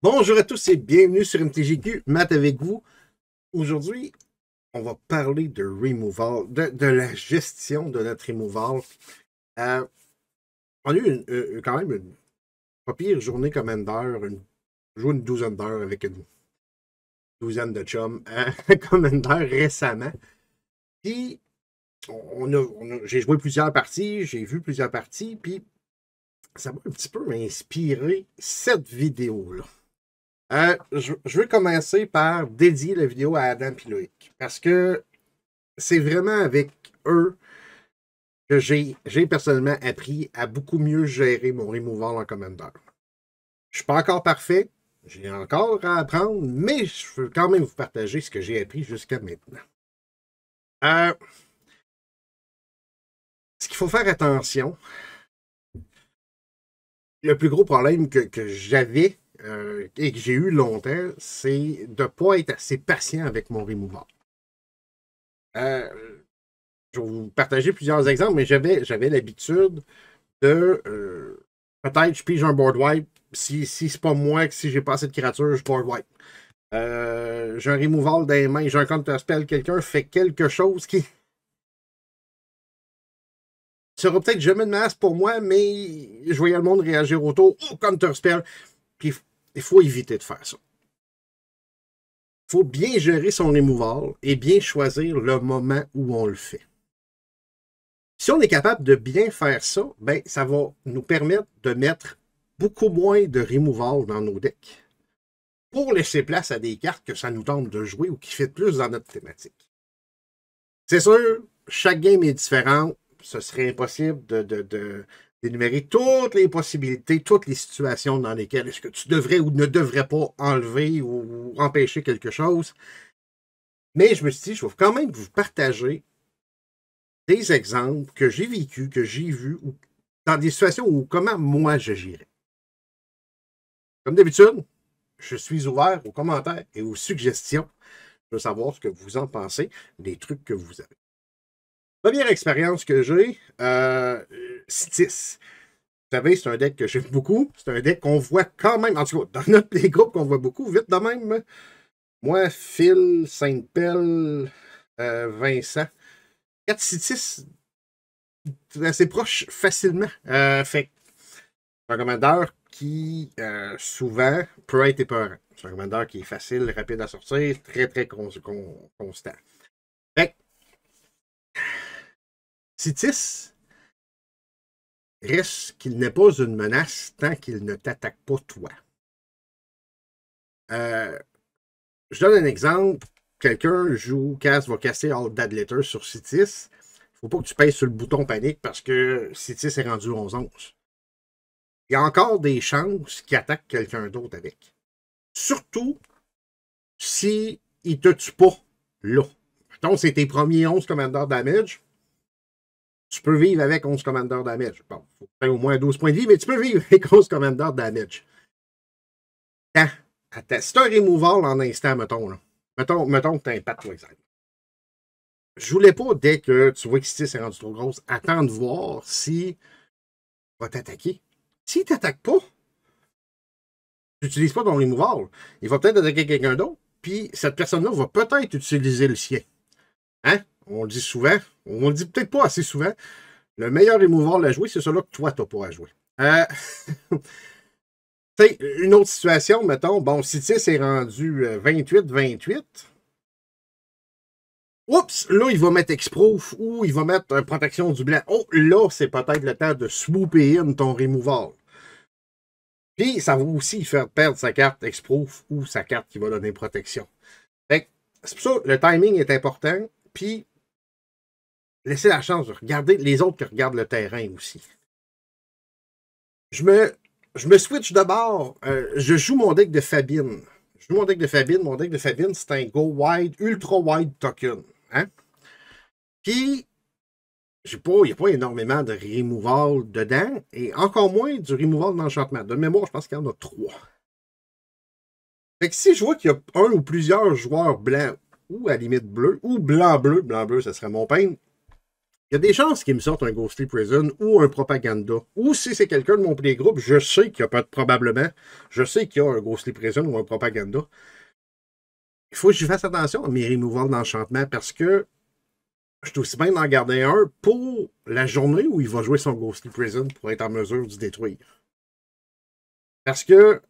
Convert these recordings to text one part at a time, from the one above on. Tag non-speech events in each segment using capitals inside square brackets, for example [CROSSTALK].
Bonjour à tous et bienvenue sur MTGQ. Matt avec vous. Aujourd'hui, on va parler de removal, de, la gestion de notre removal. Euh, on a eu euh, euh, quand même une pire journée commander, une, joué une douzaine d'heures avec une douzaine de chums [LAUGHS] commander récemment. Puis, j'ai joué plusieurs parties, j'ai vu plusieurs parties, puis ça m'a un petit peu inspiré cette vidéo-là. Euh, je, je, veux commencer par dédier la vidéo à Adam Piloïc parce que c'est vraiment avec eux que j'ai personnellement appris à beaucoup mieux gérer mon removal en Commander. Je ne suis pas encore parfait, j'ai encore à apprendre, mais je veux quand même vous partager ce que j'ai appris jusqu'à maintenant. Euh, ce qu'il faut faire attention, le plus gros problème que j'avais euh, et que j'ai eu longtemps, c'est de ne pas être assez patient avec mon removal. Euh, je vais vous partager plusieurs exemples, mais j'avais, j'avais l'habitude de euh, peut-être je pige un board wipe. Si, si c'est pas moi, que si j'ai pas assez de créatures, je board wipe. j'ai un removal dans les mains, j'ai un counter spell, quelqu'un fait quelque chose qui sera peut-être jamais de masse pour moi, mais je voyais le monde réagir autour au oh, counter spell. Puis il faut éviter de faire ça. Il faut bien gérer son removal et bien choisir le moment où on le fait. Si on est capable de bien faire ça, ben, ça va nous permettre de mettre beaucoup moins de removal dans nos decks pour laisser place à des cartes que ça nous tente de jouer ou qui fit plus dans notre thématique. C'est sûr, chaque game est différent. Ce serait impossible de d'énumérer toutes les possibilités, toutes les situations dans lesquelles est-ce que tu devrais ou ne devrais pas enlever ou empêcher quelque chose. Mais je me suis dit, je vais quand même vous partager des exemples que j'ai vécu, que j'ai vu, ou dans des situations où comment moi j'agirais. Comme d'habitude, je suis ouvert aux commentaires et aux suggestions. Je veux savoir ce que vous en pensez, des trucs que vous avez Première expérience que j'ai, euh, Vous savez, c'est un deck que j'aime beaucoup. C'est un deck qu'on voit quand même, en tout cas, dans [LAUGHS] notre les qu'on voit beaucoup, vite de même. Moi, Phil, saint pelle euh, Vincent. 4 Citis 6 assez proche facilement. Euh, fait c'est un commandeur qui, euh, souvent, peut être épeurant. C'est un commandeur qui est facile, rapide à sortir, très, très constant. CITIS risque qu'il n'est pas une menace tant qu'il ne t'attaque pas toi. Euh, je donne un exemple. Quelqu'un joue, casse, va casser All Dead Letter sur Citis. Faut pas que tu payes sur le bouton panique parce que Citis est rendu 11-11. Il y a encore des chances qu'il attaque quelqu'un d'autre avec. Surtout si il te tue pas là. c'est tes premiers 11 commandeurs damage tu peux vivre avec 11 commandeurs damage. Bon, il faut faire au moins 12 points de vie, mais tu peux vivre avec 11 commandeurs damage. Quand, c'est un removal en instant, mettons. Mettons, que tu as un pat, par exemple. Je voulais pas, dès que tu vois que c'est s'est rendu trop grosse, attendre de voir si va t'attaquer. S'il t'attaque pas, tu n'utilises pas ton removal. Il va peut-être attaquer quelqu'un d'autre, puis cette personne-là va peut-être utiliser le sien. Hein? on le dit souvent, on le dit peut-être pas assez souvent, le meilleur removal à jouer, c'est celui-là que toi, tu à jouer. une autre situation, mettons, bon, si c'est rendu 28-28, euh, oups, là, il va mettre Exproof ou il va mettre euh, Protection du Blanc. Oh, là, c'est peut-être le temps de swooper in ton removal. Puis, ça va aussi faire perdre sa carte Exproof ou sa carte qui va donner Protection. c'est pour ça le timing est important. Puis, laissez la chance de regarder les autres qui regardent le terrain aussi. Je me, je me switch d'abord. Euh, je joue mon deck de Fabine. Je joue mon deck de Fabine. Mon deck de Fabine, c'est un go wide, ultra wide token. Hein? Puis, il n'y a pas énormément de removal dedans, et encore moins du removal d'enchantement. De mémoire, je pense qu'il y en a trois. Fait que si je vois qu'il y a un ou plusieurs joueurs blancs, ou à limite bleu, ou blanc-bleu, blanc-bleu, ça serait mon pain, il y a des chances qu'il me sortent un Ghostly Prison ou un Propaganda. Ou si c'est quelqu'un de mon groupe, je sais qu'il y a probablement, je sais qu'il y a un Ghostly Prison ou un Propaganda. Il faut que je fasse attention à mes removals d'enchantement parce que je dois aussi bien en garder un pour la journée où il va jouer son Ghostly Prison pour être en mesure de détruire. Parce que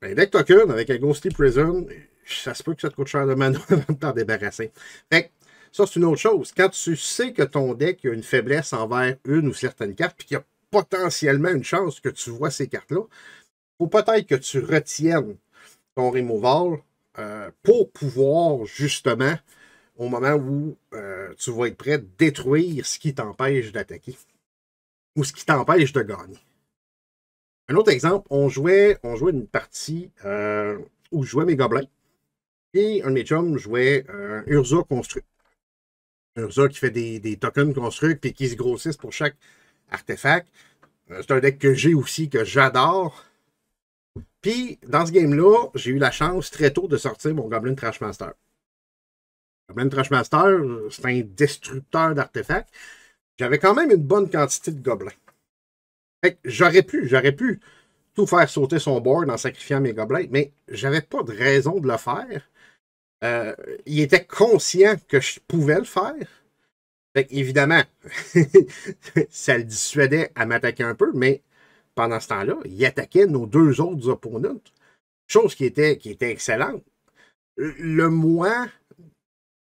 avec deck token avec un Ghostly Prison, ça se peut que ça te coûte cher de mana [LAUGHS] avant de t'en débarrasser. Fait ça, c'est une autre chose. Quand tu sais que ton deck a une faiblesse envers une ou certaines cartes, puis qu'il y a potentiellement une chance que tu vois ces cartes-là, il faut peut-être que tu retiennes ton removal euh, pour pouvoir justement, au moment où euh, tu vas être prêt, détruire ce qui t'empêche d'attaquer ou ce qui t'empêche de gagner. Un autre exemple, on jouait, on jouait une partie euh, où je jouais mes gobelins et un de mes jouait un Urza construit qui fait des, tokens construits et qui se grossissent pour chaque artefact. Euh, c'est un deck que j'ai aussi, que j'adore. Puis, dans ce game-là, j'ai eu la chance très tôt de sortir mon Goblin Trashmaster. Goblin Trashmaster, c'est un destructeur d'artefacts. J'avais quand même une bonne quantité de gobelins. j'aurais pu, j'aurais pu tout faire sauter son board en sacrifiant mes gobelins, mais j'avais pas de raison de le faire euh, il était conscient que je pouvais le faire. Fait évidemment, [LAUGHS] ça le dissuadait à m'attaquer un peu, mais pendant ce temps-là, il attaquait nos deux autres opponents. Chose qui était, qui était excellente. Le moi,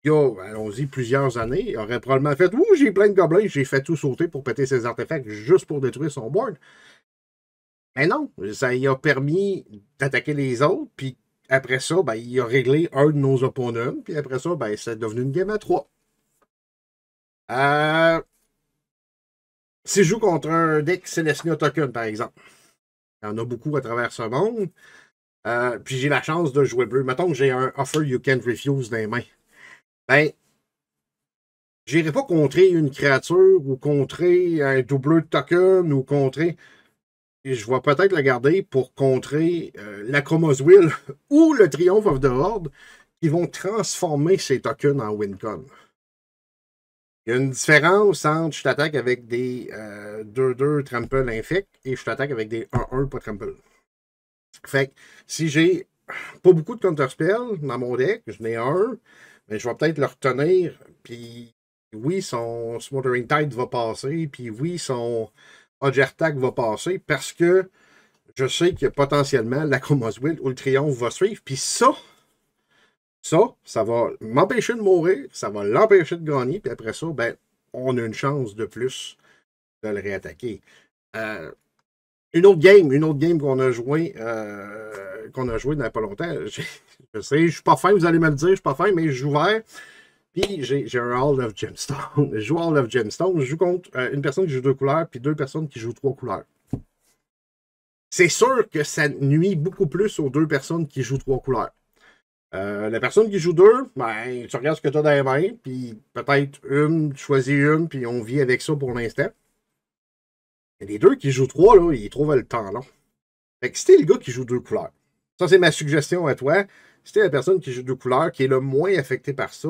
il y a, allons-y, plusieurs années, il aurait probablement fait Ouh, j'ai plein de gobelins, j'ai fait tout sauter pour péter ses artefacts juste pour détruire son board. Mais non, ça lui a permis d'attaquer les autres, puis après ça, ben, il a réglé un de nos opponents. Puis après ça, ben, c'est devenu une game à trois. Euh, si je joue contre un deck Celestia Token, par exemple, il y en a beaucoup à travers ce monde. Euh, puis j'ai la chance de jouer bleu. Mettons que j'ai un Offer You Can't Refuse dans les mains. Ben, j'irai pas contrer une créature ou contrer un double de token ou contrer. Et je vais peut-être la garder pour contrer euh, la Will [LAUGHS] ou le Triumph of the Horde qui vont transformer ces tokens en Wincon. Il y a une différence entre je t'attaque avec des 2-2 euh, trample infect et je t'attaque avec des 1-1 pas trample. Fait que si j'ai pas beaucoup de counterspell dans mon deck, je n'ai un, mais je vais peut-être le retenir, puis oui, son Smothering Tide va passer, puis oui, son Tag va passer parce que je sais que potentiellement la Will ou le Triomphe va suivre. Puis ça, ça, ça va m'empêcher de mourir, ça va l'empêcher de gagner. Puis après ça, ben, on a une chance de plus de le réattaquer. Euh, une autre game, une autre game qu'on a joué, euh, qu'on a joué dans pas longtemps. [LAUGHS] Je, sais, je suis pas fin, vous allez me le dire, je suis pas fin, mais je joue puis j'ai un Hall of Gemstone. [LAUGHS] je joue Hall of Gemstone. Je joue contre euh, une personne qui joue deux couleurs, puis deux personnes qui jouent trois couleurs. C'est sûr que ça nuit beaucoup plus aux deux personnes qui jouent trois couleurs. Euh, la personne qui joue deux, ben, tu regardes ce que tu as dans les mains, puis peut-être une, tu choisis une, puis on vit avec ça pour l'instant. Les deux qui jouent trois, là, ils trouvent le temps long. Fait que c'était le gars qui joue deux couleurs. Ça, c'est ma suggestion à toi. C'était la personne qui joue deux couleurs, qui est le moins affectée par ça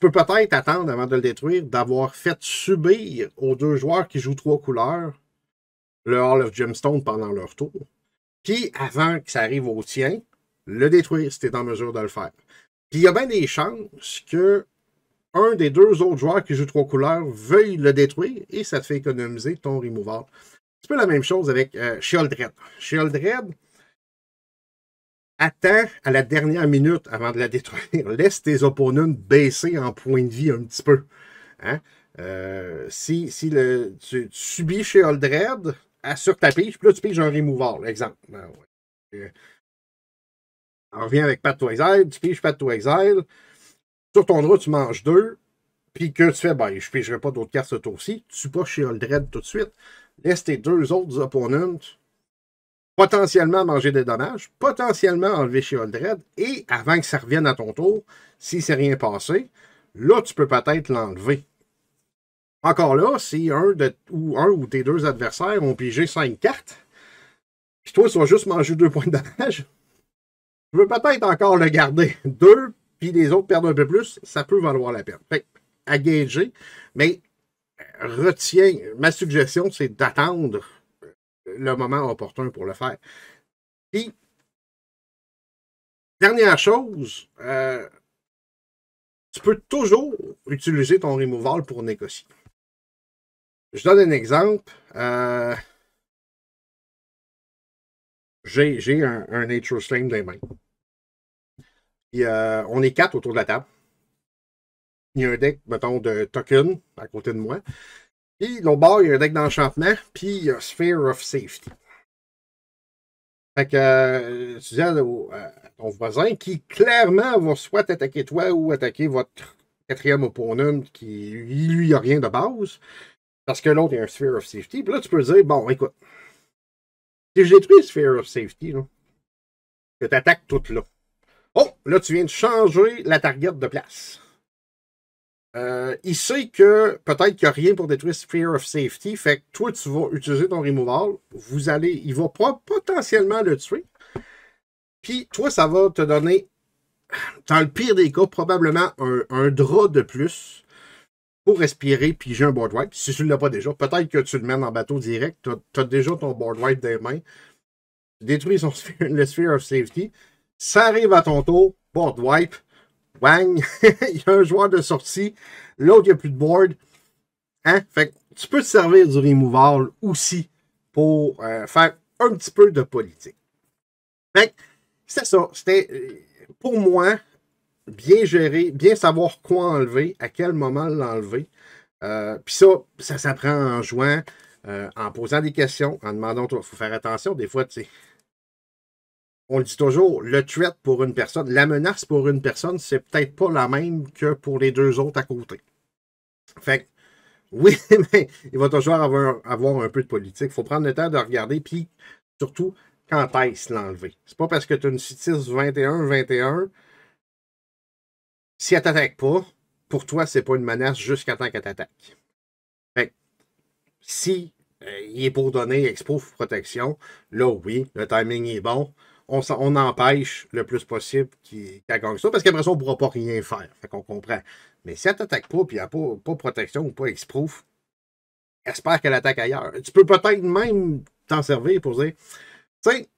peux peut-être attendre avant de le détruire d'avoir fait subir aux deux joueurs qui jouent trois couleurs le Hall of Gemstone pendant leur tour. Puis avant que ça arrive au tien, le détruire si tu es en mesure de le faire. Puis il y a bien des chances que un des deux autres joueurs qui jouent trois couleurs veuille le détruire et ça te fait économiser ton removal. C'est un peu la même chose avec euh, Sheldred, attends à la dernière minute avant de la détruire. [LAUGHS] Laisse tes opponents baisser en point de vie un petit peu. Hein. Euh, si, si le, tu, subis chez Red, assure ta pige, puis là tu piges un Remover, exemple. Ben euh, on revient avec Pat Exile, tu piges Pat Exile. Sur ton droit, tu manges deux, puis que tu fais, ben, je pigerai pas d'autres cartes ce tour-ci, tu pas chez Red tout de suite. Laisse tes deux autres opponents potentiellement manger des dommages, potentiellement enlever chez Aldred, et avant que ça revienne à ton tour, si c'est rien passé, là, tu peux peut-être l'enlever. Encore là, si un, ou un ou tes deux adversaires ont pigé cinq cartes, puis toi, tu vas juste manger deux points de dommages, tu veux peut-être encore le garder. Deux, puis les autres perdent un peu plus, ça peut valoir la peine. Fait à mais euh, retiens, ma suggestion, c'est d'attendre le moment opportun pour le faire. Puis, dernière chose, euh, tu peux toujours utiliser ton removal pour négocier. Je donne un exemple. Euh, j'ai un, Nature Slime dans les mains. Euh, on est quatre autour de la table. Il y a un deck, mettons, de token à côté de moi. Puis l'autre bord, il y a un deck d'enchantement, puis il y a Sphere of Safety. Fait que tu dis à, ton voisin qui clairement va soit attaquer toi ou attaquer votre quatrième opponent qui lui a rien de base. Parce que l'autre il y a un Sphere of Safety. Puis là, tu peux dire, bon, écoute, si je détruis Sphere of Safety, que tu attaques tout là. Oh, là, tu viens de changer la target de place. Euh, il sait que peut-être qu'il n'y a rien pour détruire Sphere of Safety. Fait que toi, tu vas utiliser ton removal. Vous allez, il va potentiellement le tuer. Puis toi, ça va te donner, dans le pire des cas, probablement un, drap de plus pour respirer puis j'ai un board wipe. Si tu ne l'as pas déjà, peut-être que tu le mènes en bateau direct. Tu as, déjà ton board wipe des mains. détruis [LAUGHS] le Sphere of Safety. Ça arrive à ton tour, board wipe. Wang, [LAUGHS] il y a un joueur de sortie, l'autre, il n'y a plus de board. Hein? Fait tu peux te servir du removal aussi pour euh, faire un petit peu de politique. Fait c'est ça. C'était, euh, pour moi, bien gérer, bien savoir quoi enlever, à quel moment l'enlever. Euh, puis ça, ça s'apprend en jouant, en posant des questions, en demandant, il faut faire attention, des fois, tu sais on le dit toujours, le threat pour une personne, la menace pour une personne, c'est peut-être pas la même que pour les deux autres à côté. Fait [LAUGHS] oui, mais il va toujours avoir, un peu de politique. Il faut prendre le temps de regarder, puis surtout, quand est-ce l'enlever? C'est pas parce que tu as une CITIS 21-21, si elle t'attaque pas, pour toi, c'est pas une menace jusqu'à temps qu'elle t'attaque. Fait si euh, il est pour donner expo protection, là oui, le timing est bon on, empêche le plus possible qu'elle gagne ça, parce qu'après ça, on ne pourra pas rien faire. Fait qu'on comprend. Mais si elle t'attaque pas, puis elle n'a pas, de protection ou pas exprouve espère qu'elle attaque ailleurs. Tu peux peut-être même t'en servir pour dire, tu sais,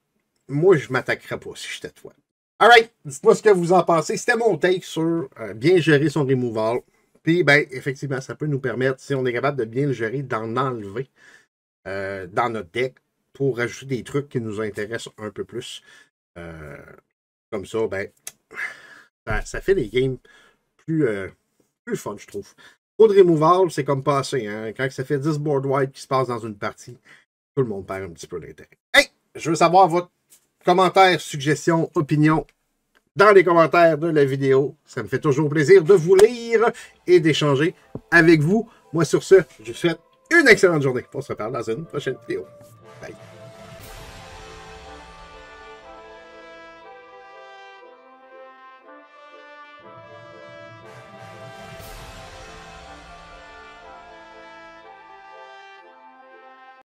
moi, je ne m'attaquerais pas si j'étais toi. Alright, dites-moi ce que vous en pensez. C'était mon take sur euh, bien gérer son removal. Puis, ben, effectivement, ça peut nous permettre, si on est capable de bien le gérer, d'en enlever euh, dans notre deck pour rajouter des trucs qui nous intéressent un peu plus. Euh, comme ça, ben, ça, fait des games plus, euh, plus fun, je trouve. Trop de c'est comme passé. Hein. Quand ça fait 10 board qui se passe dans une partie, tout le monde perd un petit peu d'intérêt. Hey! Je veux savoir votre commentaire, suggestion, opinion dans les commentaires de la vidéo. Ça me fait toujours plaisir de vous lire et d'échanger avec vous. Moi, sur ce, je vous souhaite une excellente journée. On se reparle dans une prochaine vidéo. Bye.